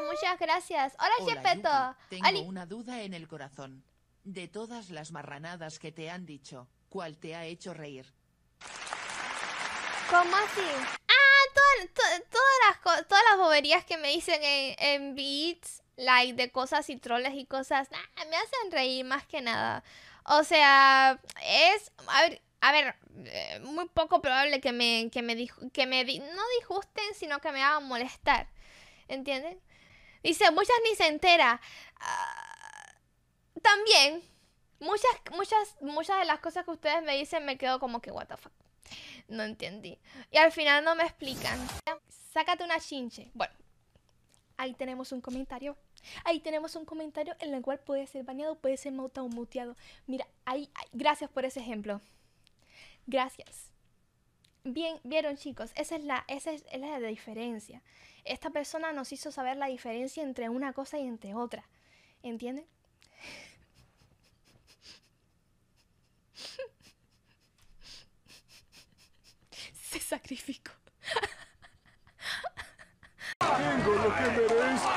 Muchas gracias. Hola, Hola Tengo una duda en el corazón. De todas las marranadas que te han dicho, ¿cuál te ha hecho reír? ¿Cómo así? Ah, todas, las, todas las boberías que me dicen en, beats, like de cosas y troles y cosas, me hacen reír más que nada. O sea, es... A ver, eh, muy poco probable que me, que me, que me no disgusten, sino que me hagan molestar. ¿Entienden? Dice, muchas ni se entera. Ah, también, muchas, muchas, muchas de las cosas que ustedes me dicen me quedo como que, what the fuck. No entendí. Y al final no me explican. Sácate una chinche. Bueno, ahí tenemos un comentario. Ahí tenemos un comentario en el cual puede ser bañado puede ser o muteado. Mira, ahí, gracias por ese ejemplo. Gracias. Bien, vieron chicos, esa es, la, es, diferencia. Esta persona nos hizo saber la diferencia entre una cosa y entre otra. ¿Entienden? Se sacrificó. Tengo lo que merezco.